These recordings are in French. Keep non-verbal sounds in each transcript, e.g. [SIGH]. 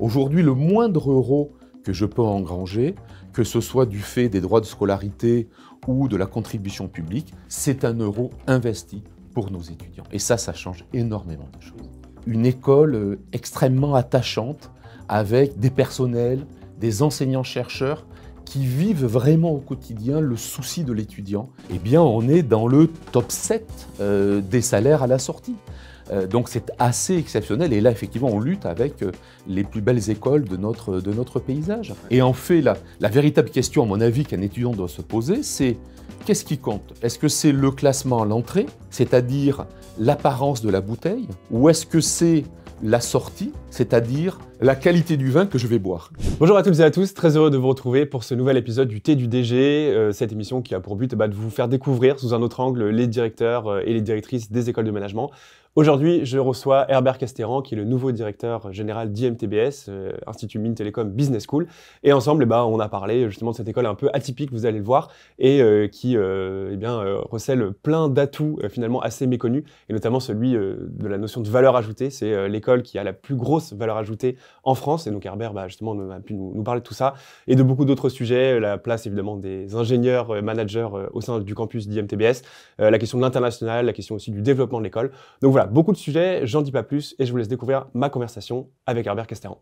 Aujourd'hui, le moindre euro que je peux engranger, que ce soit du fait des droits de scolarité ou de la contribution publique, c'est un euro investi pour nos étudiants. Et ça, ça change énormément de choses. Une école euh, extrêmement attachante, avec des personnels, des enseignants-chercheurs qui vivent vraiment au quotidien le souci de l'étudiant, eh bien on est dans le top 7 euh, des salaires à la sortie. Euh, donc c'est assez exceptionnel. Et là, effectivement, on lutte avec euh, les plus belles écoles de notre, de notre paysage. Et en fait, la, la véritable question, à mon avis, qu'un étudiant doit se poser, c'est qu'est-ce qui compte Est-ce que c'est le classement à l'entrée, c'est-à-dire l'apparence de la bouteille, ou est-ce que c'est la sortie, c'est-à-dire la qualité du vin que je vais boire. Bonjour à toutes et à tous, très heureux de vous retrouver pour ce nouvel épisode du Thé du DG, euh, cette émission qui a pour but bah, de vous faire découvrir sous un autre angle les directeurs et les directrices des écoles de management Aujourd'hui, je reçois Herbert Castéran, qui est le nouveau directeur général d'IMTBS, euh, Institut Mine Télécom Business School. Et ensemble, eh ben, on a parlé euh, justement de cette école un peu atypique, vous allez le voir, et euh, qui eh bien, recèle plein d'atouts finalement assez méconnus, et notamment celui de la notion de valeur ajoutée. C'est l'école qui a la plus grosse valeur ajoutée en France. Et donc Herbert, bah, justement, a pu nous, nous, parler de tout ça, et de beaucoup d'autres sujets, la place évidemment des ingénieurs, managers au sein du campus d'IMTBS, la question de l'international, la question aussi du développement de l'école. Donc voilà, beaucoup de sujets, j'en dis pas plus et je vous laisse découvrir ma conversation avec Herbert Casteran.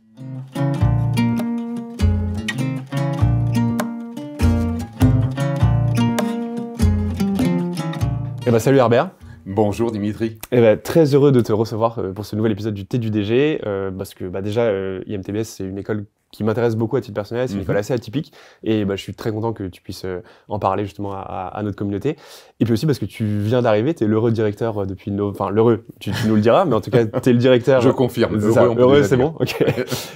Eh ben, salut Herbert. Bonjour Dimitri. Eh ben, très heureux de te recevoir euh, pour ce nouvel épisode du T du DG, euh, parce que bah, déjà, euh, IMTBS, c'est une école qui m'intéresse beaucoup à titre personnel, c'est une mhm. école assez atypique, et bah, je suis très content que tu puisses en parler justement à, notre communauté. Et puis aussi parce que tu viens d'arriver, tu es l'heureux directeur depuis nos... Enfin, l'heureux, tu, nous le diras, mais en tout cas, [LAUGHS] tu es le directeur... je confirme, heureux, c'est bon, ok.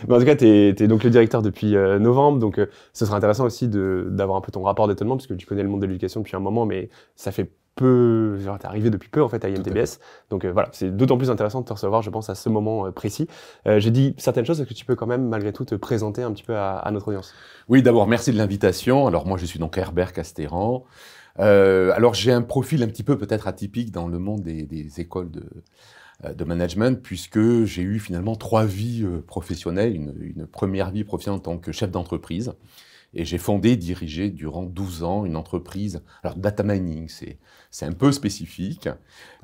mais en tout cas, tu es, donc le directeur depuis novembre, donc ce sera intéressant aussi d'avoir un peu ton rapport d'étonnement, parce que tu connais le monde de l'éducation depuis un moment, mais ça fait peu, t'es arrivé depuis peu en fait à IMTBS. Donc euh, voilà, c'est d'autant plus intéressant de te recevoir, je pense, à ce moment euh, précis. Euh, j'ai dit certaines choses, est-ce que tu peux quand même malgré tout te présenter un petit peu à, notre audience Oui, d'abord merci de l'invitation. Alors moi, je suis donc Herbert Castéran. alors j'ai un profil un petit peu peut-être atypique dans le monde des, écoles de, de management, puisque j'ai eu finalement trois vies professionnelles. Une, une, première vie professionnelle en tant que chef d'entreprise, et j'ai fondé dirigé durant 12 ans une entreprise, alors data mining, c'est un peu spécifique,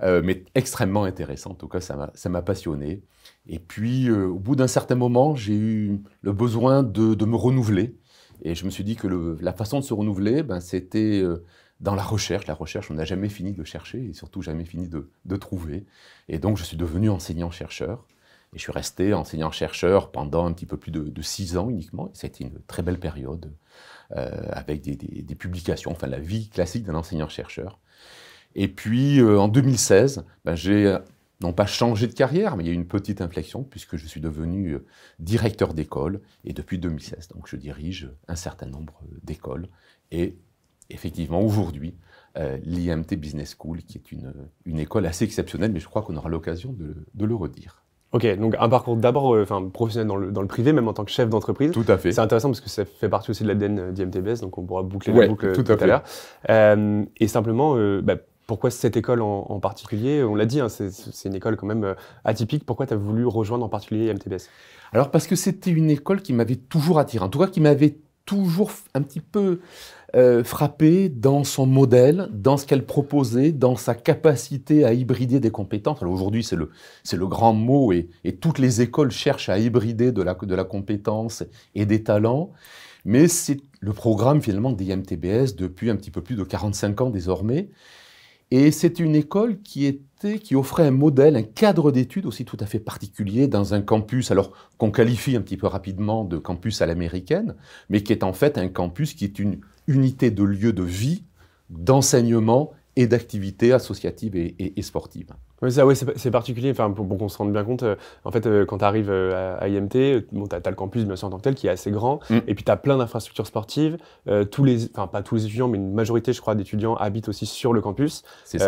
euh, mais extrêmement intéressant. En tout cas, ça m'a passionné. Et puis, euh, au bout d'un certain moment, j'ai eu le besoin de, de, me renouveler. Et je me suis dit que la façon de se renouveler, ben, c'était... Euh, dans la recherche. La recherche, on n'a jamais fini de chercher et surtout jamais fini de, de trouver. Et donc, je suis devenu enseignant-chercheur. Et je suis resté enseignant-chercheur pendant un petit peu plus de, six ans uniquement. C'était une très belle période euh, avec des, publications, enfin la vie classique d'un enseignant-chercheur. Et puis euh, en 2016, ben, j'ai euh, non pas changé de carrière, mais il y a eu une petite inflexion puisque je suis devenu directeur d'école et depuis 2016, donc je dirige un certain nombre d'écoles et effectivement aujourd'hui l'IMT Business School qui est une, école assez exceptionnelle, mais je crois qu'on aura l'occasion de le redire. Ok, donc un parcours d'abord euh, enfin professionnel dans le, dans le privé, même en tant que chef d'entreprise. Tout à fait. C'est intéressant parce que ça fait partie aussi de l'ADN euh, d'IMTBS, donc on pourra boucler la boucle euh, tout, à, l'heure. et simplement, bah, pourquoi cette école en, particulier On l'a dit, hein, c'est une école quand même atypique. Pourquoi tu as voulu rejoindre en particulier IMTBS Alors parce que c'était une école qui m'avait toujours attiré, en tout cas qui m'avait toujours un petit peu frappée euh, frappé dans son modèle, dans ce qu'elle proposait, dans sa capacité à hybrider des compétences. aujourd'hui, c'est le, c'est le grand mot et, toutes les écoles cherchent à hybrider de la, de la compétence et des talents. Mais c'est le programme finalement d'IMTBS depuis un petit peu plus de 45 ans désormais. Et c'est une école qui était, qui offrait un modèle, un cadre d'études aussi tout à fait particulier dans un campus, alors qu'on qualifie un petit peu rapidement de campus à l'américaine, mais qui est en fait un campus qui est une unité de lieu de vie, d'enseignement et d'activités associatives et, sportives. ça, c'est particulier. Enfin, pour, qu'on se rende bien compte, euh, en fait, euh, quand tu arrives euh, à, IMT, bon, tu as, le campus, bien sûr, en tant que tel, qui est assez grand. Mm. Et puis, tu as plein d'infrastructures sportives. tous les, enfin, pas tous les étudiants, mais une majorité, je crois, d'étudiants habitent aussi sur le campus. et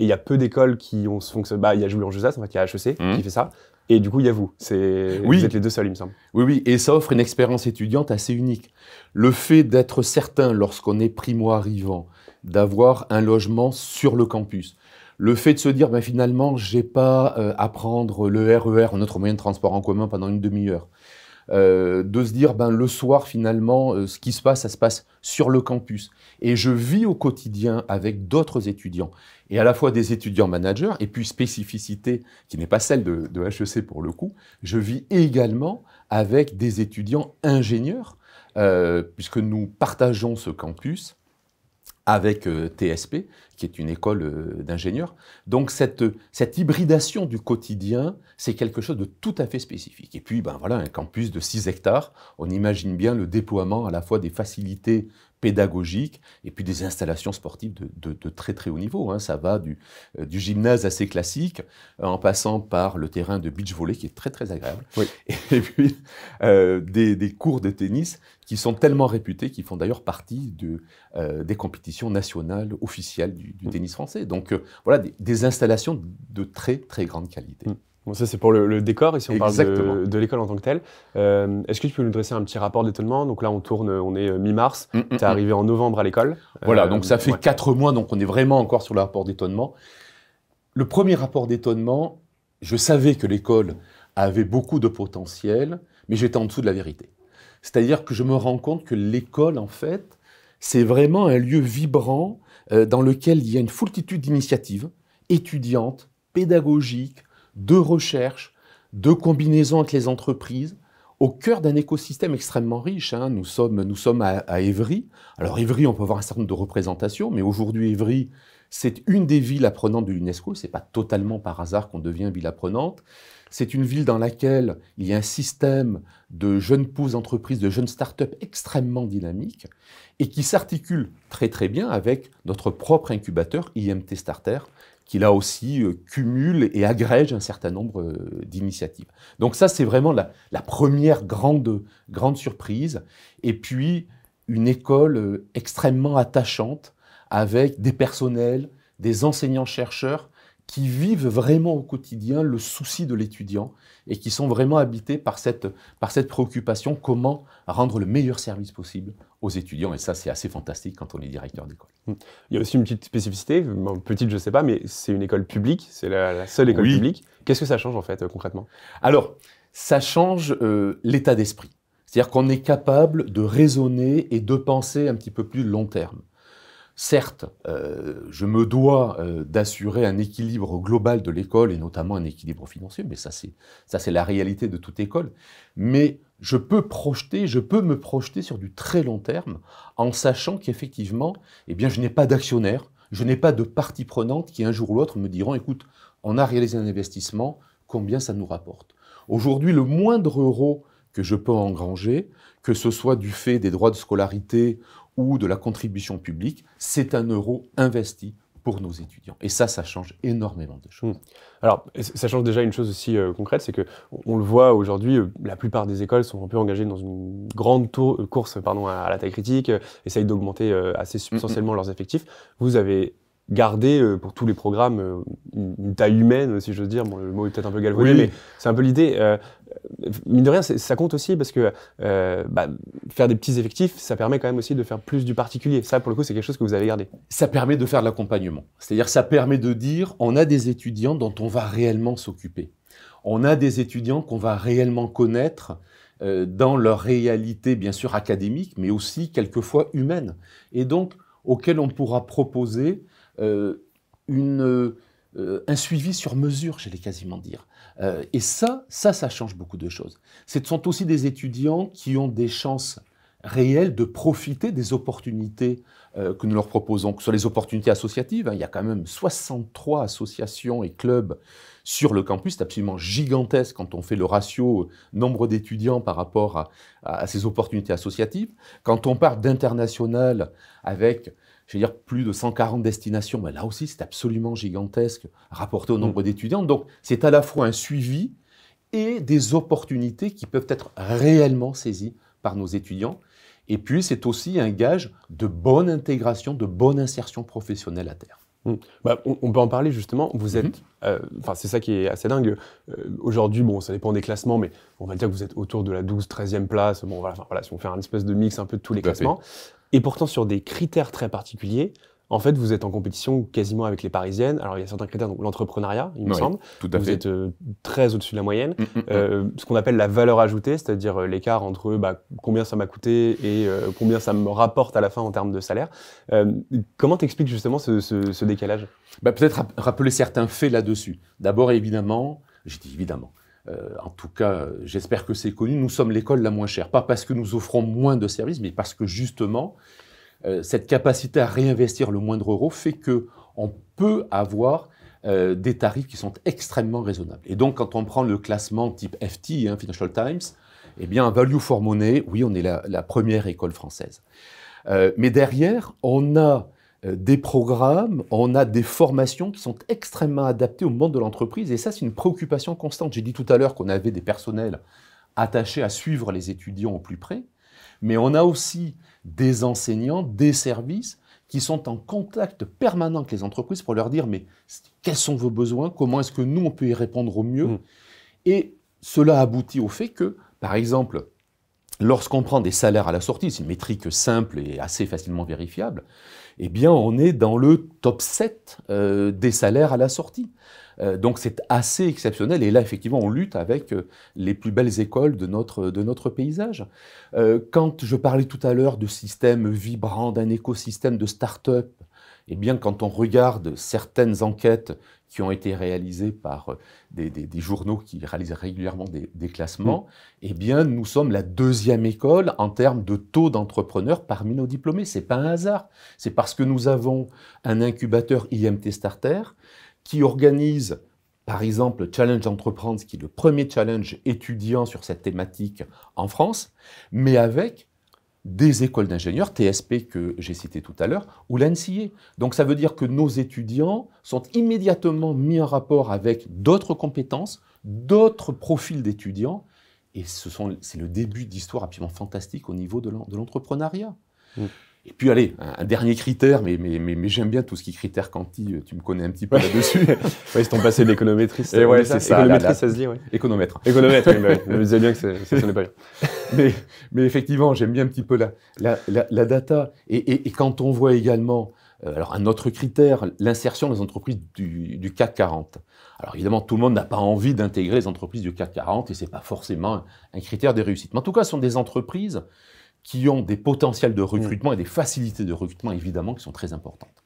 il y a peu d'écoles qui ont ce fonctionnement. Bah, il y a Julien Josas, en fait, il y a HEC mm. qui fait ça. Et du coup, il y a vous. Oui. Vous êtes les deux seuls, il me semble. Oui, oui. Et ça offre une expérience étudiante assez unique. Le fait d'être certain, lorsqu'on est primo-arrivant, d'avoir un logement sur le campus. Le fait de se dire, ben finalement, n'ai pas euh, à prendre le RER, e notre moyen de transport en commun, pendant une demi-heure. Euh, de se dire, ben, le soir, finalement, euh, ce qui se passe, ça se passe sur le campus. Et je vis au quotidien avec d'autres étudiants, et à la fois des étudiants managers, et puis spécificité qui n'est pas celle de, de HEC pour le coup, je vis également avec des étudiants ingénieurs, puisque nous partageons ce campus avec euh, TSP, qui est une école euh, d'ingénieurs. Donc cette, cette hybridation du quotidien, c'est quelque chose de tout à fait spécifique. Et puis, ben voilà, un campus de 6 hectares, on imagine bien le déploiement à la fois des facilités pédagogiques, et puis des installations sportives de, très très haut niveau. Hein. Ça va euh, du, gymnase assez classique, euh, en passant par le terrain de beach volley, qui est très très agréable, [LAUGHS] et puis euh, des, cours de tennis qui sont tellement réputés, qu'ils font d'ailleurs partie des compétitions nationales officielles du, mm. tennis français. Donc voilà, des, installations de très très grande qualité. Mm. Bon, ça, c'est pour le, décor décor. Ici, on parle de, l'école en tant que telle. Euh, est-ce que tu peux nous dresser un petit rapport d'étonnement Donc là, on tourne, on est euh, mi-mars. Mm, mm, tu es mm. arrivé en novembre à l'école. Euh, voilà, donc ça fait quatre mois, donc on est vraiment encore sur le rapport d'étonnement. Le premier rapport d'étonnement, je savais que l'école avait beaucoup de potentiel, mais j'étais en dessous de la vérité. C'est-à-dire que je me rends compte que l'école, en fait, c'est vraiment un lieu vibrant dans lequel il y a une foultitude d'initiatives étudiantes, pédagogiques, de recherche, de combinaisons avec les entreprises, au cœur d'un écosystème extrêmement riche. Hein. Nous sommes, à, Évry. Alors Évry, on peut voir un certain nombre de représentations, mais aujourd'hui Évry, c'est une des villes apprenantes de l'UNESCO. Ce n'est pas totalement par hasard qu'on devient ville apprenante. C'est une ville dans laquelle il y a un système de jeunes pousses entreprises, de jeunes startups extrêmement dynamiques et qui s'articule très très bien avec notre propre incubateur IMT Starter qui là aussi euh, cumule et agrège un certain nombre euh, d'initiatives. Donc ça, c'est vraiment la, première grande, grande surprise. Et puis, une école euh, extrêmement attachante avec des personnels, des enseignants-chercheurs qui vivent vraiment au quotidien le souci de l'étudiant et qui sont vraiment habités par cette, par cette préoccupation comment rendre le meilleur service possible aux étudiants. Et ça, c'est assez fantastique quand on est directeur d'école. Mmh. Il y a aussi une petite spécificité, petite je sais pas, mais c'est une école publique, c'est la, seule école publique. Qu'est-ce que ça change en fait euh, concrètement Alors, ça change euh, l'état d'esprit. C'est-à-dire qu'on est capable de raisonner et de penser un petit peu plus long terme. Certes, euh, je me dois d'assurer un équilibre global de l'école et notamment un équilibre financier, mais ça c'est, ça c'est la réalité de toute école. Mais je peux projeter, je peux me projeter sur du très long terme en sachant qu'effectivement, eh bien, je n'ai pas d'actionnaire, je n'ai pas de partie prenante qui un jour ou l'autre me diront, écoute, on a réalisé un investissement, combien ça nous rapporte Aujourd'hui, le moindre euro que je peux engranger, que ce soit du fait des droits de scolarité ou de la contribution publique, c'est un euro investi pour nos étudiants. Et ça, ça change énormément de choses. Hmm. Alors, ça change déjà une chose aussi euh, concrète, c'est que on le voit aujourd'hui, euh, la plupart des écoles sont un peu engagées dans une grande euh, course pardon, à, la taille critique, essayent d'augmenter assez substantiellement leurs effectifs. Vous avez gardé pour tous les programmes une, taille humaine, si j'ose dire. le mot est peut-être un peu galvaudé, mais c'est un peu l'idée mine de rien, ça compte aussi parce que euh, bah, faire des petits effectifs, ça permet quand même aussi de faire plus du particulier. Ça, pour le coup, c'est quelque chose que vous avez gardé. Ça permet de faire de l'accompagnement. C'est-à-dire, ça permet de dire, on a des étudiants dont on va réellement s'occuper. On a des étudiants qu'on va réellement connaître euh, dans leur réalité, bien sûr, académique, mais aussi quelquefois humaine. Et donc, auxquels on pourra proposer euh, une euh, un suivi sur mesure, j'allais quasiment dire. Euh, et ça, ça, ça change beaucoup de choses. Ce sont aussi des étudiants qui ont des chances réelles de profiter des opportunités euh, que nous leur proposons, que ce soit les opportunités associatives. Hein. il y a quand même 63 associations et clubs sur le campus. C'est absolument gigantesque quand on fait le ratio nombre d'étudiants par rapport à, ces opportunités associatives. Quand on parle d'international avec je veux dire, plus de 140 destinations. là aussi, c'est absolument gigantesque rapporté au nombre mm. d'étudiants. Donc, c'est à la fois un suivi et des opportunités qui peuvent être réellement saisies par nos étudiants. Et puis, c'est aussi un gage de bonne intégration, de bonne insertion professionnelle à terre. Mm. Bah, on, peut en parler justement. Vous mm-hmm. êtes, euh, c'est ça qui est assez dingue. Euh, aujourd'hui, bon, ça dépend des classements, mais on va dire que vous êtes autour de la 12, 13e place. Bon, voilà, si on fait un espèce de mix un peu de tous les classements et pourtant sur des critères très particuliers. En fait, vous êtes en compétition quasiment avec les Parisiennes. Alors, il y a certains critères, donc l'entrepreneuriat, il me semble. Tout à vous êtes euh, très au-dessus de la moyenne. Mm, mm, mm. Euh, ce qu'on appelle la valeur ajoutée, c'est-à-dire euh, l'écart entre bah, combien ça m'a coûté et combien ça me rapporte à la fin en termes de salaire. comment t'expliques justement ce, ce décalage bah, Peut-être rappeler certains faits là-dessus. D'abord, évidemment, j'ai dit évidemment, euh, en tout cas, j'espère que c'est connu, nous sommes l'école la moins chère. Pas parce que nous offrons moins de services, mais parce que justement, euh, cette capacité à réinvestir le moindre euro fait qu'on peut avoir euh, des tarifs qui sont extrêmement raisonnables. Et donc, quand on prend le classement type FT, hein, Financial Times, eh bien, value for money, oui, on est la première école française. mais derrière, on a euh, des programmes, on a des formations qui sont extrêmement adaptées au monde de l'entreprise. Et ça, c'est une préoccupation constante. J'ai dit tout à l'heure qu'on avait des personnels attachés à suivre les étudiants au plus près, mais on a aussi des enseignants, des services qui sont en contact permanent avec les entreprises pour leur dire mais quels sont vos besoins, comment est-ce que nous on peut y répondre au mieux. Mm. Et cela aboutit au fait que, par exemple, lorsqu'on prend des salaires à la sortie, c'est une métrique simple et assez facilement vérifiable, eh bien, on est dans le top 7 euh, des salaires à la sortie. Euh, donc c'est assez exceptionnel et là effectivement on lutte avec euh, les plus belles écoles de notre, paysage. quand je parlais tout à l'heure de système vibrant, d'un écosystème de start-up, eh bien quand on regarde certaines enquêtes qui ont été réalisés par euh, des, journaux qui réalisent régulièrement des, classements, mm. eh bien, nous sommes la deuxième école en termes de taux d'entrepreneurs parmi nos diplômés. C'est pas un hasard. C'est parce que nous avons un incubateur IMT Starter qui organise par exemple, le Challenge Entreprendre, qui est le premier challenge étudiant sur cette thématique en France, mais avec des écoles d'ingénieurs, TSP que j'ai cité tout à l'heure, ou l'ANSIE. Donc ça veut dire que nos étudiants sont immédiatement mis en rapport avec d'autres compétences, d'autres profils d'étudiants, et c'est le début d'histoire absolument fantastique au niveau de l'entrepreneuriat. Mm. Et puis allez, un, dernier critère, mais, j'aime bien tout ce qui est critère quanti, euh, tu me connais un petit peu là-dessus. [LAUGHS] oui, c'est ton passé d'économétriste. Euh, c'est ça, se dit, Économètre. Économètre, oui, je bah disais bien que ce n'est pas bien. [LAUGHS] mais, effectivement, j'aime bien un petit peu la, data. Et, quand on voit également, euh, un autre critère, l'insertion des entreprises du, CAC 40. Alors évidemment, tout le monde n'a pas envie d'intégrer les entreprises du CAC 40 et ce n'est pas forcément un, critère de réussite. Mais en tout cas, ce sont des entreprises qui ont des potentiels de recrutement et des facilités de recrutement, évidemment, qui sont très importantes.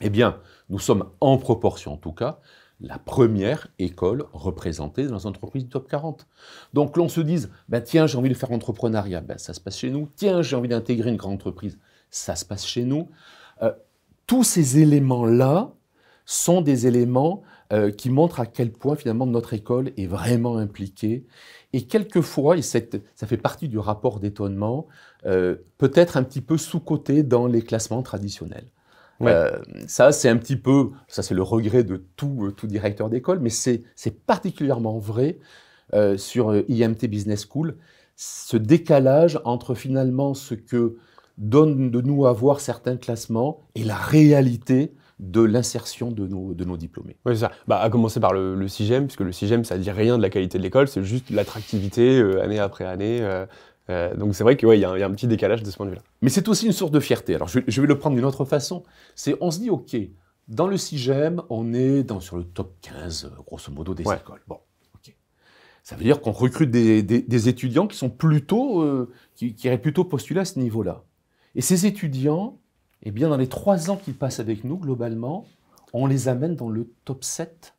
Eh bien, nous sommes en proportion, en tout cas, la première école représentée dans les entreprises du top 40. Donc l'on se dise, bah, tiens, j'ai envie de faire entrepreneuriat, bah, ça se passe chez nous. Tiens, j'ai envie d'intégrer une grande entreprise, ça se passe chez nous. Euh, tous ces éléments-là sont des éléments euh, qui montrent à quel point finalement notre école est vraiment impliquée. Et quelquefois, et ça fait partie du rapport d'étonnement, euh, peut-être un petit peu sous côté dans les classements traditionnels. Euh, ça, c'est un petit peu, ça c'est le regret de tout, euh, tout directeur d'école, mais c'est particulièrement vrai euh, sur IMT Business School, ce décalage entre finalement ce que donnent de nous avoir certains classements et la réalité de l'insertion de nos, de nos diplômés. Oui, c'est ça. Bah, à commencer par le, le CIGEM, puisque le CIGEM, ça ne dit rien de la qualité de l'école, c'est juste l'attractivité année après année euh, donc c'est vrai qu'il ouais, y, y, a un petit décalage de ce point de vue-là. Mais c'est aussi une source de fierté. Alors je, vais le prendre d'une autre façon. C'est on se dit, OK, dans le CIGEM, on est dans, sur le top 15, euh, grosso modo, des écoles. Bon, OK. Ça veut dire qu'on recrute des, étudiants qui sont plutôt, euh, qui, auraient plutôt postulé à ce niveau-là. Et ces étudiants, eh bien, dans les trois ans qu'ils passent avec nous, globalement, on les amène dans le top 7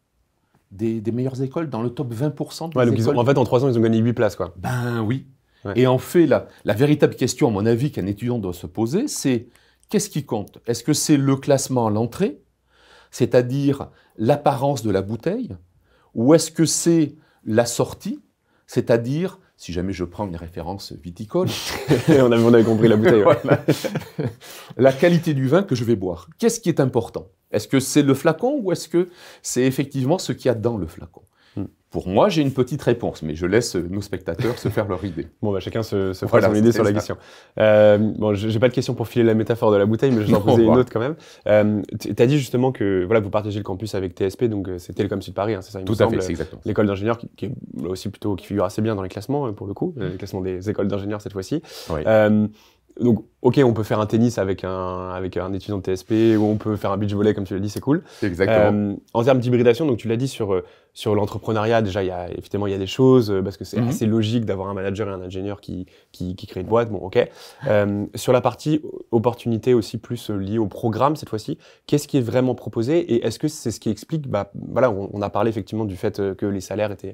des, meilleures écoles, dans le top 20% des écoles. en fait, en trois ans, ils ont gagné 8 places, quoi. Ben oui, et en fait, la, la, véritable question, à mon avis, qu'un étudiant doit se poser, c'est qu'est-ce qui compte Est-ce que c'est le classement à l'entrée, c'est-à-dire l'apparence de la bouteille, ou est-ce que c'est la sortie, c'est-à-dire si jamais je prends une référence viticole. [LAUGHS] on, avait, on compris la bouteille. [LAUGHS] la qualité du vin que je vais boire. Qu'est-ce qui est important Est-ce que c'est le flacon ou est-ce que c'est effectivement ce qu'il y a dans le flacon pour moi, j'ai une petite réponse, mais je laisse nos spectateurs se faire leur idée. Bon, bah, chacun se, se fera son idée sur la question. Euh, bon, j'ai pas de question pour filer la métaphore de la bouteille, mais je vais en [LAUGHS] poser une autre quand même. Euh, tu as dit justement que voilà, vous partagez le campus avec TSP, donc euh, c'est Télécom Sud Paris, hein, c'est ça il Tout à semble. fait, exactement. L'école d'ingénieurs qui, est aussi plutôt qui figure assez bien dans les classements euh, pour le coup, les classements des écoles d'ingénieurs cette fois-ci. Oui ok, on peut faire un tennis avec un, avec un étudiant de TSP, ou on peut faire un beach volley, comme tu l'as dit, c'est cool. Exactement. Euh, en termes d'hybridation, donc tu l'as dit sur, euh, sur l'entrepreneuriat, déjà, il y a, effectivement il y a des choses, euh, parce que c'est mhm. assez logique d'avoir un manager et un ingénieur qui, qui, crée une boîte, bon, ok. sur la partie opportunité aussi plus liée au programme, cette fois-ci, qu'est-ce qui est vraiment proposé, et est-ce que c'est ce qui explique, bah, voilà, on, a parlé effectivement du fait que les salaires étaient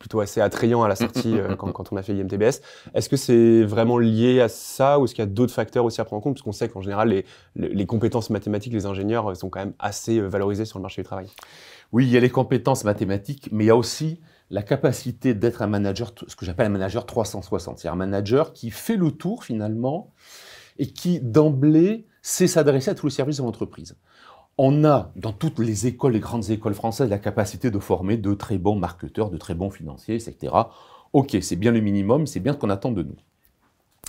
plutôt assez attrayants à la sortie [LAUGHS] quand, quand on a fait IMTBS. Est-ce que c'est vraiment lié à ça, ou est-ce qu'il y a d'autres facteurs aussi à prendre en compte, puisqu'on sait qu'en général, les, compétences mathématiques, les ingénieurs euh, sont quand même assez euh, valorisés sur le marché du travail. Oui, il y a les compétences mathématiques, mais il y a aussi la capacité d'être un manager, ce que j'appelle un manager 360. C'est un manager qui fait le tour finalement et qui d'emblée sait s'adresser à tous les services de l'entreprise. On a dans toutes les écoles, les grandes écoles françaises, la capacité de former de très bons marketeurs, de très bons financiers, etc. Ok, c'est bien le minimum, c'est bien ce qu'on attend de nous.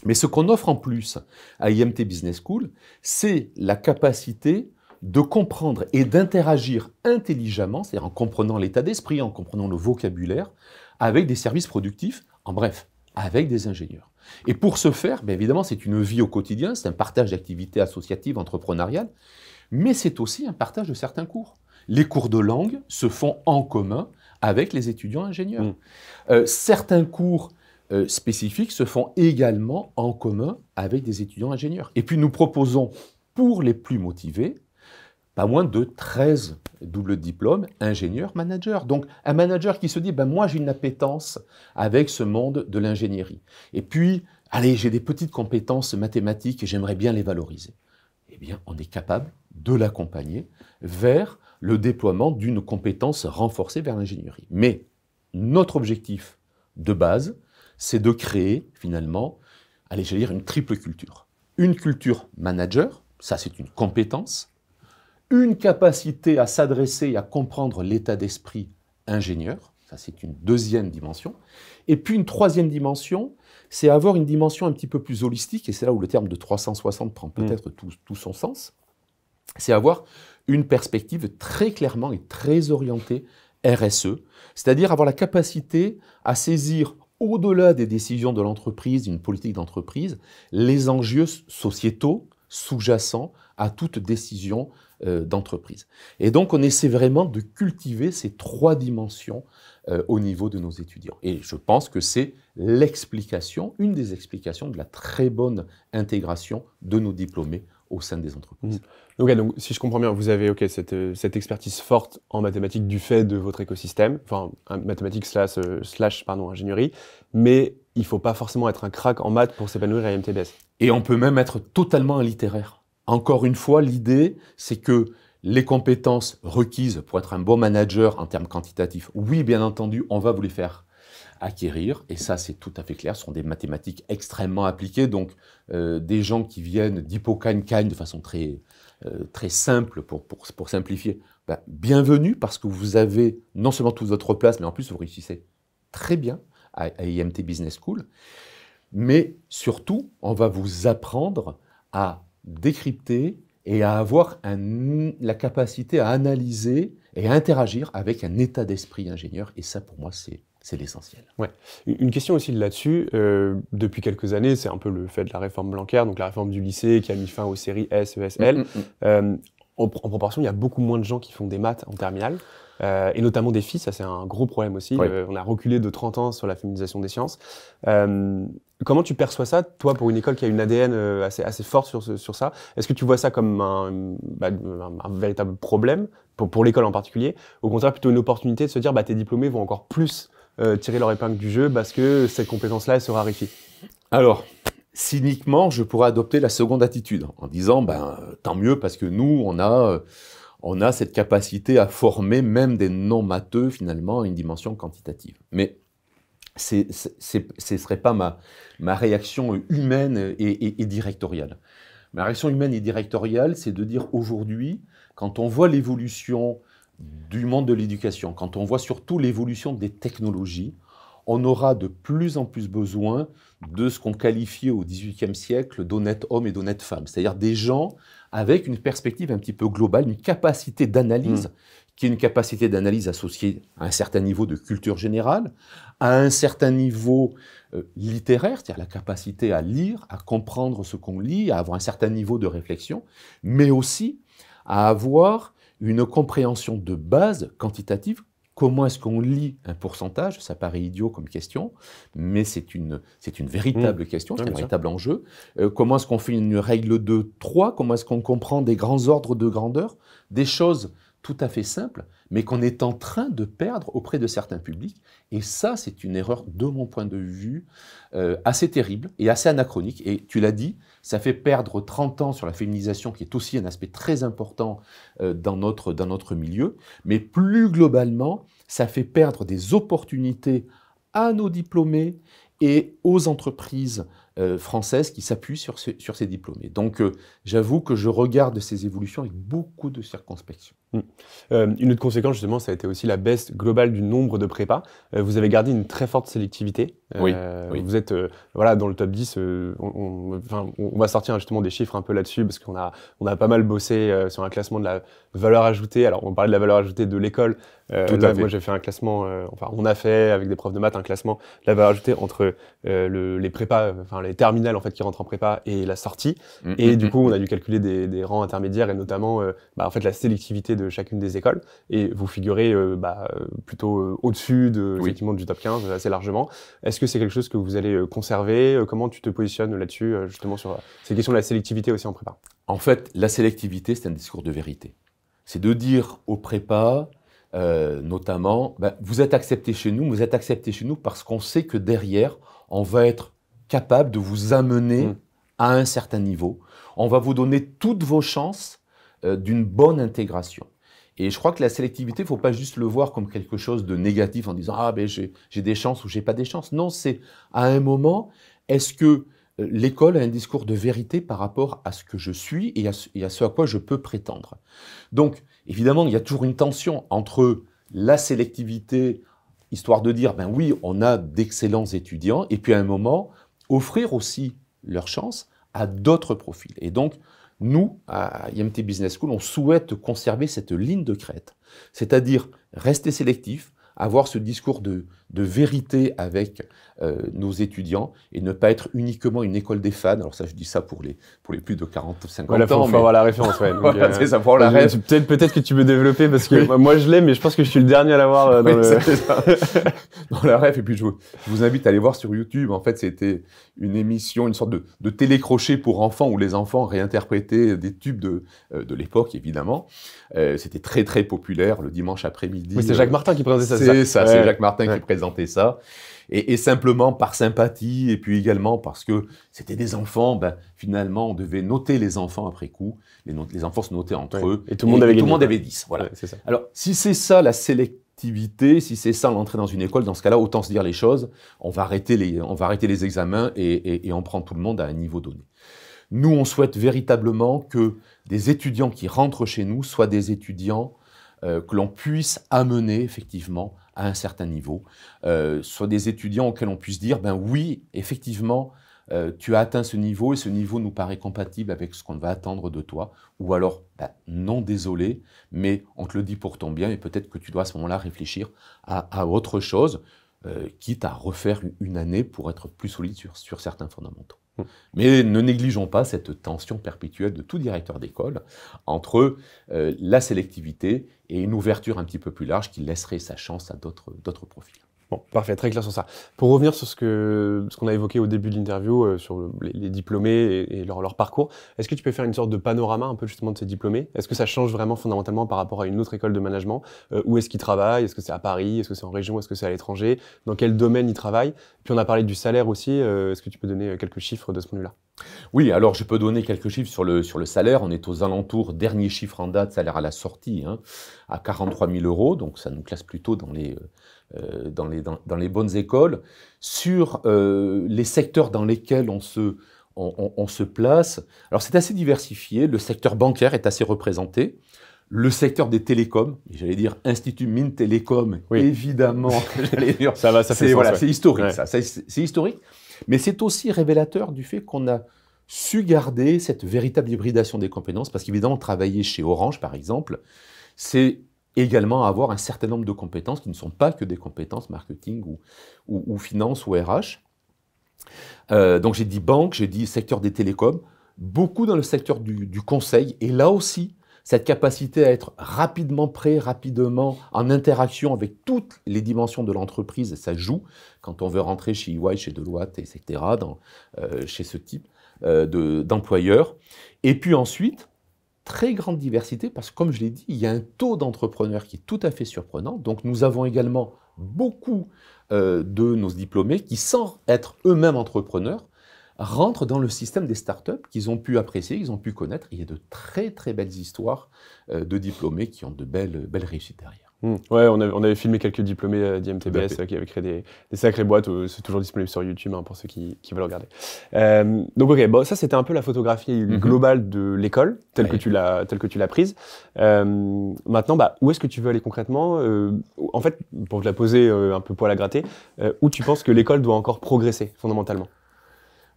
Mais ce qu'on offre en plus à IMT Business School, c'est la capacité de comprendre et d'interagir intelligemment, c'est-à-dire en comprenant l'état d'esprit, en comprenant le vocabulaire, avec des services productifs, en bref, avec des ingénieurs. Et pour ce faire, bien évidemment, c'est une vie au quotidien, c'est un partage d'activités associatives, entrepreneuriales, mais c'est aussi un partage de certains cours. Les cours de langue se font en commun avec les étudiants ingénieurs. Mmh. Euh, certains cours euh, spécifiques se font également en commun avec des étudiants ingénieurs. Et puis nous proposons pour les plus motivés pas moins de 13 doubles diplômes ingénieur-manager. Donc un manager qui se dit, ben, moi j'ai une appétence avec ce monde de l'ingénierie. Et puis, allez, j'ai des petites compétences mathématiques et j'aimerais bien les valoriser. Eh bien, on est capable de l'accompagner vers le déploiement d'une compétence renforcée vers l'ingénierie. Mais notre objectif de base, c'est de créer finalement, allez, je dire, une triple culture. Une culture manager, ça c'est une compétence, une capacité à s'adresser et à comprendre l'état d'esprit ingénieur, ça c'est une deuxième dimension, et puis une troisième dimension, c'est avoir une dimension un petit peu plus holistique, et c'est là où le terme de 360 prend mm. peut-être tout son sens, c'est avoir une perspective très clairement et très orientée RSE, c'est-à-dire avoir la capacité à saisir au-delà des décisions de l'entreprise, d'une politique d'entreprise, les enjeux sociétaux sous-jacents à toute décision euh, d'entreprise. Et donc, on essaie vraiment de cultiver ces trois dimensions euh, au niveau de nos étudiants. Et je pense que c'est l'explication, une des explications de la très bonne intégration de nos diplômés au sein des entreprises. Mm. donc si je comprends bien, vous avez ok euh, cette, expertise forte en mathématiques du fait de votre écosystème, enfin mathématiques slash, euh, slash pardon, ingénierie, mais il ne faut pas forcément être un crack en maths pour s'épanouir à MTBS. Et on peut même être totalement un littéraire. Encore une fois, l'idée, c'est que les compétences requises pour être un bon manager en termes quantitatifs, oui, bien entendu, on va vous les faire acquérir, et ça c'est tout à fait clair, ce sont des mathématiques extrêmement appliquées, donc euh, des gens qui viennent d'Hippocane cagne de façon très, euh, très simple pour, pour, simplifier, ben, bienvenue parce que vous avez non seulement toute votre place, mais en plus vous réussissez très bien à, à IMT Business School, mais surtout on va vous apprendre à décrypter et à avoir un, la capacité à analyser et à interagir avec un état d'esprit ingénieur. Et ça, pour moi, c'est c'est l'essentiel. Ouais. Une question aussi là-dessus. Euh, depuis quelques années, c'est un peu le fait de la réforme Blanquer, donc la réforme du lycée qui a mis fin aux séries S, e, L. Mm, mm, mm. Euh, en, proportion, il y a beaucoup moins de gens qui font des maths en terminale, euh, et notamment des filles. Ça, c'est un gros problème aussi. Euh, on a reculé de 30 ans sur la féminisation des sciences. Euh, comment tu perçois ça, toi, pour une école qui a une ADN euh, assez, assez forte sur, sur ça Est-ce que tu vois ça comme un, bah, un véritable problème, pour, pour l'école en particulier Au contraire, plutôt une opportunité de se dire, bah, tes diplômés vont encore plus euh, tirer leur épingle du jeu parce que cette compétence-là, elle se raréfie. Alors, cyniquement, je pourrais adopter la seconde attitude en disant, ben, tant mieux parce que nous, on a, euh, on a cette capacité à former même des non-matheux finalement à une dimension quantitative. Mais ce ne serait pas ma, réaction humaine et, et directoriale. Ma réaction humaine et directoriale, c'est de dire aujourd'hui, quand on voit l'évolution du monde de l'éducation, quand on voit surtout l'évolution des technologies, on aura de plus en plus besoin de ce qu'on qualifiait au XVIIIe siècle d'honnêtes hommes et d'honnêtes femmes, c'est-à-dire des gens avec une perspective un petit peu globale, une capacité d'analyse, mm. qui est une capacité d'analyse associée à un certain niveau de culture générale, à un certain niveau euh, littéraire, c'est-à-dire la capacité à lire, à comprendre ce qu'on lit, à avoir un certain niveau de réflexion, mais aussi à avoir une compréhension de base quantitative. Comment est-ce qu'on lit un pourcentage Ça paraît idiot comme question, mais c'est une, c'est une véritable mmh. question, c'est un véritable enjeu. Euh, comment est-ce qu'on fait une règle de 3 Comment est-ce qu'on comprend des grands ordres de grandeur Des choses tout à fait simple, mais qu'on est en train de perdre auprès de certains publics. Et ça, c'est une erreur, de mon point de vue, euh, assez terrible et assez anachronique. Et tu l'as dit, ça fait perdre 30 ans sur la féminisation, qui est aussi un aspect très important euh, dans, notre, dans notre milieu. Mais plus globalement, ça fait perdre des opportunités à nos diplômés et aux entreprises euh, françaises qui s'appuient sur, sur, ces diplômés. Donc j'avoue que je regarde ces évolutions avec beaucoup de circonspection. Mm. Euh, une autre conséquence, justement, ça a été aussi la baisse globale du nombre de prépas. Euh, vous avez gardé une très forte sélectivité. Euh, oui, Vous êtes voilà, dans le top 10. On, va sortir justement des chiffres un peu là-dessus parce qu'on a, on a pas mal bossé sur un classement de la valeur ajoutée. Alors, on parlait de la valeur ajoutée de l'école. Tout là, moi, j'ai fait un classement, enfin, on a fait avec des profs de maths un classement de la valeur ajoutée entre les prépas, enfin, les terminales en fait, qui rentrent en prépa et la sortie. Mm, et mm, du coup, on a dû calculer des, rangs intermédiaires et notamment bah, en fait, la sélectivité de chacune des écoles. Et vous figurez euh, bah, euh, plutôt euh, au-dessus de, effectivement, du top 15 assez largement. Est-ce que c'est quelque chose que vous allez conserver Comment tu te positionnes là-dessus, justement, sur ces questions de la sélectivité aussi en prépa En fait, la sélectivité, c'est un discours de vérité. C'est de dire aux prépas, notamment, bah, vous êtes accepté chez nous, vous êtes accepté chez nous parce qu'on sait que derrière, on va être capable de vous amener mmh. à un certain niveau. On va vous donner toutes vos chances d'une bonne intégration. Et je crois que la sélectivité, il ne faut pas juste le voir comme quelque chose de négatif en disant Ah, ben j'ai des chances ou j'ai pas des chances. Non, c'est à un moment, est-ce que euh, l'école a un discours de vérité par rapport à ce que je suis et à, ce à quoi je peux prétendre Donc, évidemment, il y a toujours une tension entre la sélectivité, histoire de dire Ben oui, on a d'excellents étudiants, et puis à un moment, offrir aussi leurs chance à d'autres profils. Et donc, nous, à IMT Business School, on souhaite conserver cette ligne de crête, c'est-à-dire rester sélectif, avoir ce discours de, de vérité avec, euh, nos étudiants et ne pas être uniquement une école des fans. Alors ça, je dis ça pour les, pour les plus de 40 50 ans. on va avoir la référence, ça, Peut-être que tu veux développer parce que moi, je l'ai, mais je pense que je suis le dernier à l'avoir euh, [LAUGHS] dans, la ref. Et puis, je vous, invite à aller voir sur YouTube. En fait, c'était une émission, une sorte de, de télécrochet pour enfants où les enfants réinterprétaient des tubes de, euh, de l'époque, évidemment. c'était très, très populaire le dimanche après-midi. c'est Jacques Martin qui présentait ça. C'est ça, c'est Jacques Martin qui présentait ça et, simplement par sympathie, et puis également parce que c'était des enfants, ben, finalement, on devait noter les enfants après coup. Les, enfants se notaient entre eux. Et tout le monde, avait, tout le monde avait 10. Voilà. Alors, si c'est ça la sélectivité, si c'est ça l'entrée dans une école, dans ce cas-là, autant se dire les choses. On va arrêter les, on va arrêter les examens et, et, on prend tout le monde à un niveau donné. Nous, on souhaite véritablement que des étudiants qui rentrent chez nous soient des étudiants euh, que l'on puisse amener effectivement à un certain niveau, euh, soit des étudiants auxquels on puisse dire, ben oui, effectivement, euh, tu as atteint ce niveau et ce niveau nous paraît compatible avec ce qu'on va attendre de toi, ou alors, ben non, désolé, mais on te le dit pour ton bien et peut-être que tu dois à ce moment-là réfléchir à autre chose. Euh, quitte à refaire une année pour être plus solide sur, certains fondamentaux. Mm. Mais ne négligeons pas cette tension perpétuelle de tout directeur d'école entre euh, la sélectivité et une ouverture un petit peu plus large qui laisserait sa chance à d'autres profils parfait, très clair sur ça. Pour revenir sur ce qu'on ce qu'on a évoqué au début de l'interview, euh, sur les, diplômés et, leur, parcours, est-ce que tu peux faire une sorte de panorama un peu justement de ces diplômés Est-ce que ça change vraiment fondamentalement par rapport à une autre école de management euh, Où est-ce qu'ils travaillent Est-ce que c'est à Paris Est-ce que c'est en région Est-ce que c'est à l'étranger Dans quel domaine ils travaillent Puis on a parlé du salaire aussi. Euh, est-ce que tu peux donner quelques chiffres de ce point de vue-là oui, alors je peux donner quelques chiffres sur le, sur le salaire. On est aux alentours, dernier chiffre en date, salaire à la sortie, hein, à 43 000 euros. Donc ça nous classe plutôt dans les, euh, dans les, dans, les bonnes écoles. Sur euh, les secteurs dans lesquels on se, on, se place, alors c'est assez diversifié. Le secteur bancaire est assez représenté le secteur des télécoms, j'allais dire Institut Mine Télécom, oui. évidemment. [LAUGHS] Dire, ça va, ça fait voilà, C'est historique, ça. C'est historique. Mais c'est aussi révélateur du fait qu'on a su garder cette véritable hybridation des compétences, parce qu'évidemment, travailler chez Orange, par exemple, c'est également avoir un certain nombre de compétences qui ne sont pas que des compétences marketing ou, ou finance ou RH. Euh, donc j'ai dit banque, j'ai dit secteur des télécoms, beaucoup dans le secteur du conseil, et là aussi, cette capacité à être rapidement prêt, rapidement en interaction avec toutes les dimensions de l'entreprise, ça joue quand on veut rentrer chez EY, chez Deloitte, etc., euh, chez ce type euh, d'employeur. Et puis ensuite, très grande diversité, parce que comme je l'ai dit, il y a un taux d'entrepreneurs qui est tout à fait surprenant. Donc nous avons également beaucoup euh, de nos diplômés qui, sans être eux-mêmes entrepreneurs, rentrent dans le système des startups qu'ils ont pu apprécier, qu'ils ont pu connaître. Il y a de très très belles histoires euh, de diplômés qui ont de belles, belles réussites derrière. Hmm. Ouais, on avait, on avait, filmé quelques diplômés euh, d'IMTBS euh, qui avaient créé des, sacrées boîtes. c'est toujours disponible sur YouTube hein, pour ceux qui, qui veulent regarder. donc, ok, bon, ça c'était un peu la photographie mhm. globale de l'école, telle, que tu l'as, telle que tu l'as prise. maintenant, bah, où est-ce que tu veux aller concrètement En fait, pour te la poser un peu poil à gratter, où tu penses que l'école doit encore progresser fondamentalement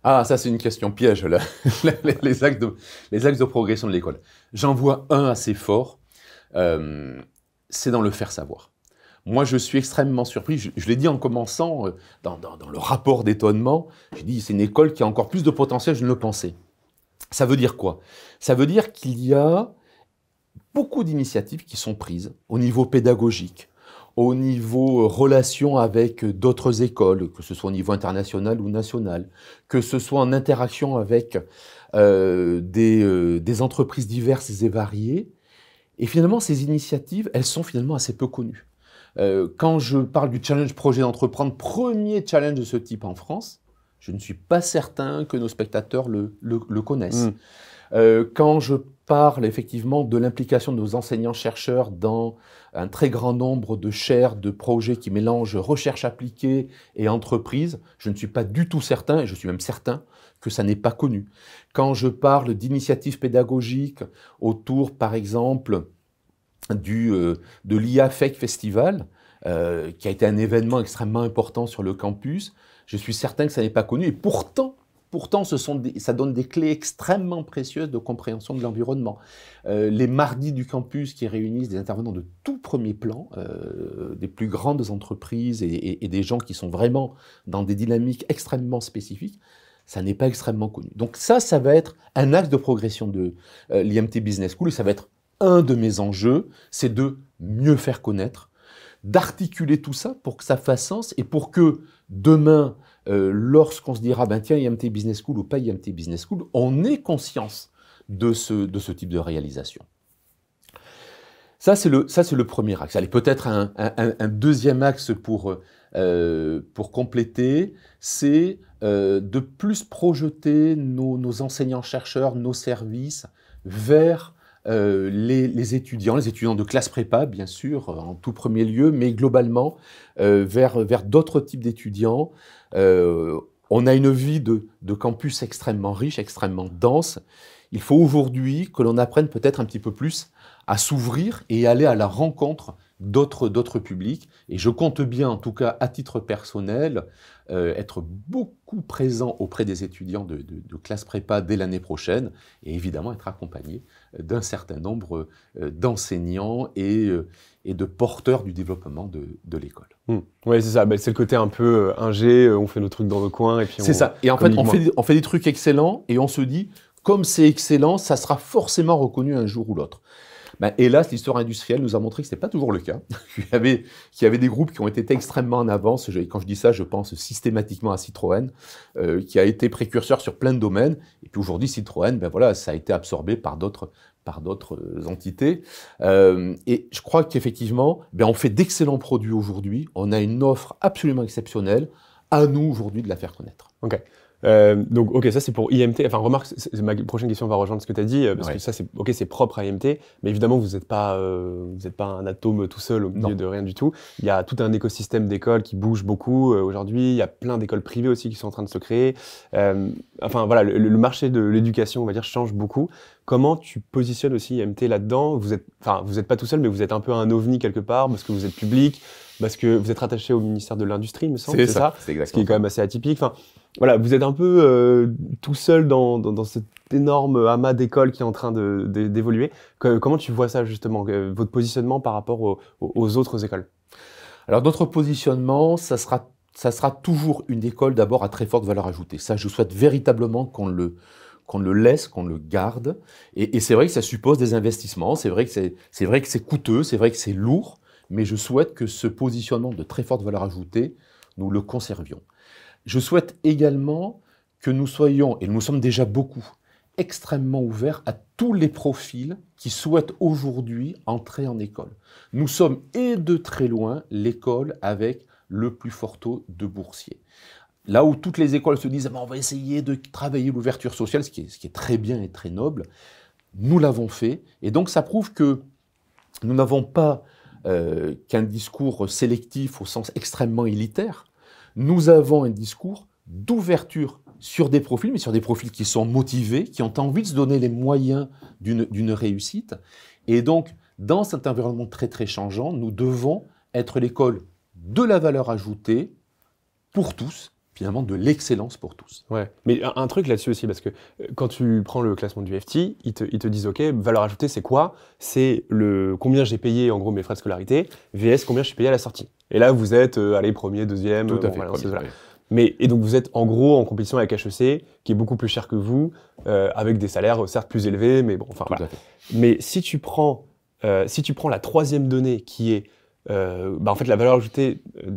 ah, ça c'est une question piège, là. [LAUGHS] les, axes de, progression de l'école. J'en vois un assez fort, euh, c'est dans le faire savoir. Moi, je suis extrêmement surpris. Je, l'ai dit en commençant, euh, dans, dans, le rapport d'étonnement, j'ai dit, c'est une école qui a encore plus de potentiel, je ne le pensais. Ça veut dire quoi Ça veut dire qu'il y a beaucoup d'initiatives qui sont prises au niveau pédagogique, au niveau euh, relation avec euh, d'autres écoles, que ce soit au niveau international ou national, que ce soit en interaction avec euh, des, entreprises diverses et variées. Et finalement, ces initiatives, elles sont finalement assez peu connues. quand je parle du challenge projet d'entreprendre, premier challenge de ce type en France, je ne suis pas certain que nos spectateurs le, le, connaissent. Hmm. quand je parle effectivement de l'implication de nos enseignants-chercheurs dans un très grand nombre de chaires, de projets qui mélangent recherche appliquée et entreprise. Je ne suis pas du tout certain, et je suis même certain, que ça n'est pas connu. Quand je parle d'initiatives pédagogiques autour, par exemple, du, euh, de l'IA Festival, euh, qui a été un événement extrêmement important sur le campus, je suis certain que ça n'est pas connu, et pourtant, Pourtant, ce ça donne des clés extrêmement précieuses de compréhension de l'environnement. Euh, les mardis du campus qui réunissent des intervenants de tout premier plan, euh, des plus grandes entreprises et, des gens qui sont vraiment dans des dynamiques extrêmement spécifiques, ça n'est pas extrêmement connu. Donc ça, ça va être un axe de progression de euh, l'IMT Business School et ça va être un de mes enjeux, c'est de mieux faire connaître, d'articuler tout ça pour que ça fasse sens et pour que demain, euh, lorsqu'on se dira, ben tiens, IMT Business School ou pas IMT Business School, on est conscience de ce, de ce type de réalisation. Ça, c'est le, ça, c'est le premier axe. Allez, peut-être un, deuxième axe pour, euh, pour compléter, c'est euh, de plus projeter nos enseignants-chercheurs, nos services vers euh, les, étudiants, les étudiants de classe prépa, bien sûr, euh, en tout premier lieu, mais globalement euh, vers, vers d'autres types d'étudiants. on a une vie de, de, campus extrêmement riche, extrêmement dense. Il faut aujourd'hui que l'on apprenne peut-être un petit peu plus à s'ouvrir et aller à la rencontre d'autres d'autres publics et je compte bien en tout cas à titre personnel euh, être beaucoup présent auprès des étudiants de, classe prépa dès l'année prochaine et évidemment être accompagné euh, d'un certain nombre euh, d'enseignants et, de porteurs du développement de, l'école. Hmm. Oui, c'est ça. Bah, c'est le côté un peu ingé, on fait nos trucs dans le coin et puis C'est ça. Et en on, fait on, fait des trucs excellents et on se dit, comme c'est excellent, ça sera forcément reconnu un jour ou l'autre. Ben, hélas, l'histoire industrielle nous a montré que ce n'est pas toujours le cas, qu'il [LAUGHS] y, avait, y avait des groupes qui ont été extrêmement en avance, et quand je dis ça, je pense systématiquement à Citroën, euh, qui a été précurseur sur plein de domaines, et puis aujourd'hui, Citroën, ben voilà, ça a été absorbé par d'autres par d'autres euh, entités. Euh, et je crois qu'effectivement, ben, on fait d'excellents produits aujourd'hui, on a une offre absolument exceptionnelle, à nous aujourd'hui de la faire connaître. Ok. Euh, donc, ok, ça c'est pour IMT. Enfin, remarque, ma prochaine question va rejoindre ce que tu as dit, euh, parce que ça c'est ok, c'est propre à IMT, mais évidemment vous n'êtes pas, euh, vous êtes pas un atome tout seul au milieu de rien du tout. Il y a tout un écosystème d'écoles qui bouge beaucoup aujourd'hui. Il y a plein d'écoles privées aussi qui sont en train de se créer. enfin voilà, le, marché de l'éducation, on va dire, change beaucoup. Comment tu positionnes aussi IMT là-dedans Vous êtes, enfin, vous n'êtes pas tout seul, mais vous êtes un peu un ovni quelque part parce que vous êtes public, parce que vous êtes rattaché au ministère de l'industrie, me semble. C'est ça, c'est exactement. Ce qui est quand même assez atypique voilà, vous êtes un peu euh, tout seul dans, dans, dans, cet énorme amas d'écoles qui est en train d'évoluer. Comment tu vois ça justement, euh, votre positionnement par rapport aux, autres écoles Alors notre positionnement, ça sera, ça sera toujours une école d'abord à très forte valeur ajoutée. Ça, je souhaite véritablement qu'on le qu'on le laisse, qu'on le garde. Et, et c'est vrai que ça suppose des investissements, c'est vrai que c'est vrai que c'est coûteux, c'est vrai que c'est lourd, mais je souhaite que ce positionnement de très forte valeur ajoutée, nous le conservions. Je souhaite également que nous soyons, et nous sommes déjà beaucoup, extrêmement ouverts à tous les profils qui souhaitent aujourd'hui entrer en école. Nous sommes, et de très loin, l'école avec le plus fort taux de boursiers. Là où toutes les écoles se disent ah, on va essayer de travailler l'ouverture sociale, ce qui, est, très bien et très noble, nous l'avons fait. Et donc ça prouve que nous n'avons pas euh, qu'un discours sélectif au sens extrêmement élitaire, nous avons un discours d'ouverture sur des profils, mais sur des profils qui sont motivés, qui ont envie de se donner les moyens d'une réussite. Et donc, dans cet environnement très très changeant, nous devons être l'école de la valeur ajoutée pour tous finalement de l'excellence pour tous. Ouais. Mais un, truc là-dessus aussi, parce que euh, quand tu prends le classement du FT, ils te, ils disent, OK, valeur ajoutée, c'est quoi C'est le combien j'ai payé, en gros, mes frais de scolarité, VS, combien je suis payé à la sortie. Et là, vous êtes, euh, allez, premier, deuxième, Tout à euh, fait, Mais, et donc vous êtes en gros en compétition avec HEC, qui est beaucoup plus cher que vous, avec des salaires certes plus élevés, mais bon, enfin voilà. Mais si tu prends, si tu prends la troisième donnée qui est euh, bah en fait, la valeur ajoutée euh,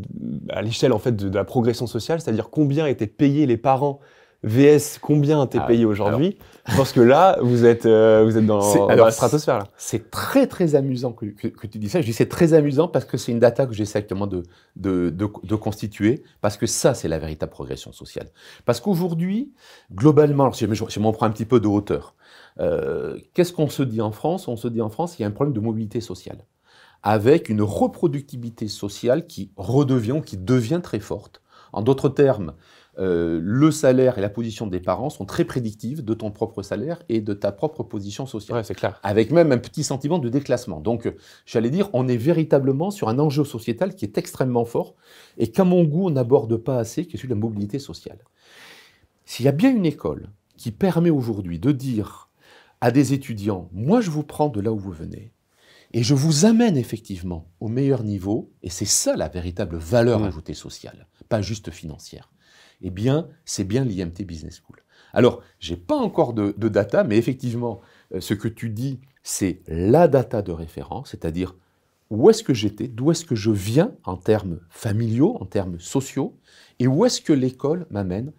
à l'échelle en fait de, la progression sociale, c'est-à-dire combien étaient payés les parents VS combien étaient ah, payés payé aujourd'hui Parce que là, vous êtes, euh, vous êtes dans, la stratosphère. C'est très très amusant que, tu dis ça. Je dis c'est très amusant parce que c'est une data que j'essaie actuellement de de, de, de, constituer, parce que ça, c'est la véritable progression sociale. Parce qu'aujourd'hui, globalement, alors, si je m'en prends un petit peu de hauteur, qu'est-ce qu'on se dit en France On se dit en France, il y a un problème de mobilité sociale avec une reproductibilité sociale qui redevient qui devient très forte. En d'autres termes, euh, le salaire et la position des parents sont très prédictives de ton propre salaire et de ta propre position sociale. Ouais, c'est clair. Avec même un petit sentiment de déclassement. Donc, euh, j'allais dire, on est véritablement sur un enjeu sociétal qui est extrêmement fort et qu'à mon goût, on n'aborde pas assez, qui est celui de la mobilité sociale. S'il y a bien une école qui permet aujourd'hui de dire à des étudiants, moi je vous prends de là où vous venez, et je vous amène effectivement au meilleur niveau, et c'est ça la véritable valeur ajoutée sociale, pas juste financière. Eh bien, c'est bien l'IMT Business School. Alors, n'ai pas encore de, de, data, mais effectivement, euh, ce que tu dis, c'est la data de référence, c'est-à-dire où est-ce que j'étais, d'où est-ce que je viens en termes familiaux, en termes sociaux, et où est-ce que l'école m'amène,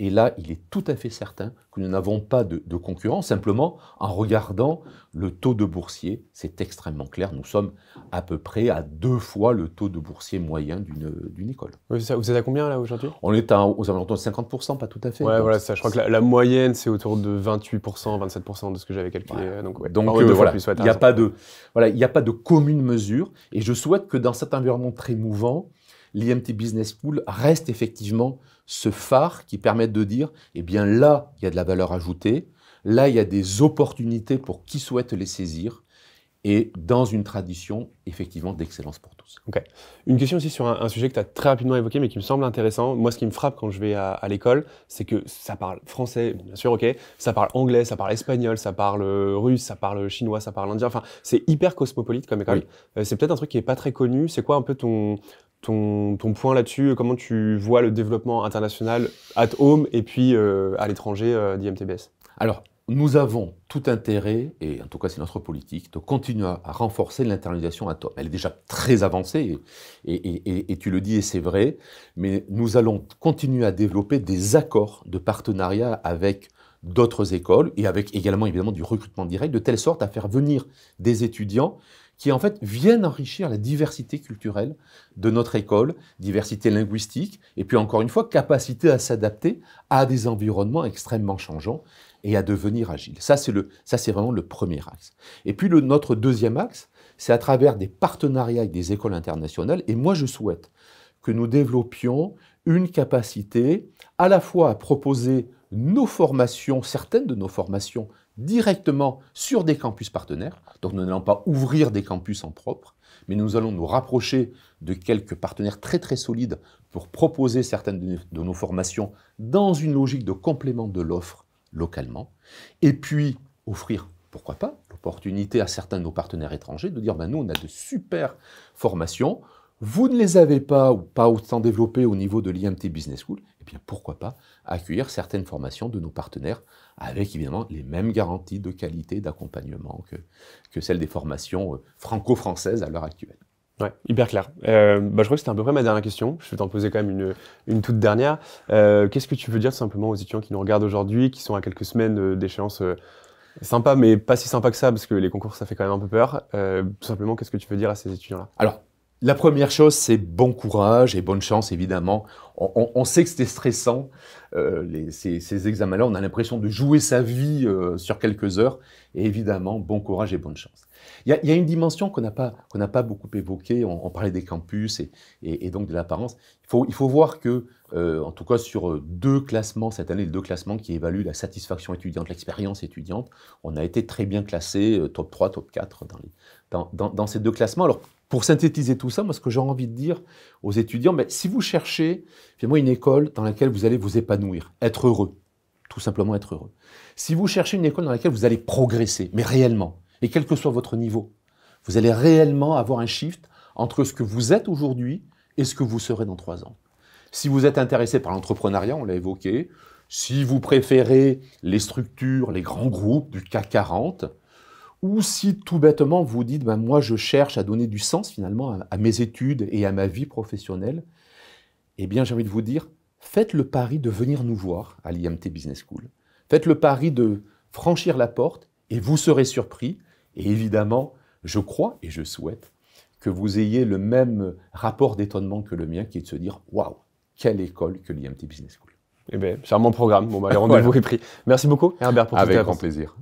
et là, il est tout à fait certain que nous n'avons pas de, de concurrents. Simplement, en regardant le taux de boursier, c'est extrêmement clair. Nous sommes à peu près à deux fois le taux de boursier moyen d'une école. Vous êtes à combien là aujourd'hui On est à, aux alentours de 50%, pas tout à fait. Ouais, voilà, ça. Je crois que la, moyenne, c'est autour de 28%, 27% de ce que j'avais calculé. Euh, donc, euh, voilà, il n'y a, pas de, voilà, a pas de commune mesure. Et je souhaite que dans cet environnement très mouvant, l'IMT Business Pool reste effectivement ce phare qui permet de dire, eh bien là, il y a de la valeur ajoutée, là, il y a des opportunités pour qui souhaite les saisir, et dans une tradition effectivement d'excellence pour tous. Ok. Une question aussi sur un, sujet que tu as très rapidement évoqué mais qui me semble intéressant. Moi, ce qui me frappe quand je vais à, l'école, c'est que ça parle français, bien sûr, ok, ça parle anglais, ça parle espagnol, ça parle euh, russe, ça parle chinois, ça parle indien. Enfin, c'est hyper cosmopolite comme école. Euh, c'est peut-être un truc qui n'est pas très connu. C'est quoi un peu ton ton, point là-dessus, euh, comment tu vois le développement international at home et puis euh, à l'étranger euh, d'IMTBS Alors, nous avons tout intérêt, et en tout cas c'est notre politique, de continuer à renforcer l'internalisation home. Elle est déjà très avancée, et, et tu le dis et c'est vrai, mais nous allons continuer à développer des accords de partenariat avec d'autres écoles et avec également évidemment du recrutement direct, de telle sorte à faire venir des étudiants qui en fait viennent enrichir la diversité culturelle de notre école, diversité linguistique, et puis encore une fois, capacité à s'adapter à des environnements extrêmement changeants et à devenir agile. Ça, c'est, le, ça, c'est vraiment le premier axe. Et puis notre deuxième axe, c'est à travers des partenariats avec des écoles internationales, et moi je souhaite que nous développions une capacité à la fois à proposer nos formations, certaines de nos formations directement sur des campus partenaires. Donc nous n'allons pas ouvrir des campus en propre, mais nous allons nous rapprocher de quelques partenaires très très solides pour proposer certaines de nos formations dans une logique de complément de l'offre localement. Et puis offrir, pourquoi pas, l'opportunité à certains de nos partenaires étrangers de dire, ben, nous on a de super formations, vous ne les avez pas ou pas autant développées au niveau de l'IMT Business School, bien pourquoi pas accueillir certaines formations de nos partenaires avec évidemment les mêmes garanties de qualité, d'accompagnement que, que celles des formations euh, franco-françaises à l'heure actuelle. Oui, hyper clair. Euh, bah, je crois que c'était à peu près ma dernière question. Je vais t'en poser quand même une, une toute dernière. Euh, qu'est-ce que tu veux dire tout simplement aux étudiants qui nous regardent aujourd'hui, qui sont à quelques semaines d'échéance sympa, mais pas si sympa que ça, parce que les concours, ça fait quand même un peu peur. tout simplement, qu'est-ce que tu veux dire à ces étudiants-là Alors, la première chose, c'est bon courage et bonne chance, évidemment. On, sait que c'était stressant, euh, ces, examens-là. On a l'impression de jouer sa vie euh, sur quelques heures. Et évidemment, bon courage et bonne chance. Il y a, une dimension qu'on n'a pas, beaucoup évoquée, on, parlait des campus et, donc de l'apparence. Il faut, voir que, euh, en tout cas sur euh, deux classements cette année, les deux classements qui évaluent la satisfaction étudiante, l'expérience étudiante, on a été très bien classé, euh, top 3, top 4 dans, ces deux classements. Alors, pour synthétiser tout ça, moi, ce que j'ai envie de dire aux étudiants, ben, si vous cherchez finalement une école dans laquelle vous allez vous épanouir, être heureux, tout simplement être heureux. Si vous cherchez une école dans laquelle vous allez progresser, mais réellement, et quel que soit votre niveau, vous allez réellement avoir un shift entre ce que vous êtes aujourd'hui et ce que vous serez dans trois ans. Si vous êtes intéressé par l'entrepreneuriat, on l'a évoqué, si vous préférez les structures, les grands groupes du CAC 40, ou si tout bêtement vous dites, ben, moi je cherche à donner du sens finalement à, à mes études et à ma vie professionnelle, eh bien j'ai envie de vous dire, faites le pari de venir nous voir à l'IMT Business School. Faites le pari de franchir la porte et vous serez surpris et évidemment, je crois et je souhaite que vous ayez le même rapport d'étonnement que le mien, qui est de se dire waouh, quelle école que l'IMT Business School. Eh bien, mon programme. Bon, bah, [LAUGHS] rendez-vous est pris. Merci beaucoup, Herbert, pour Avec un Avec grand plaisir.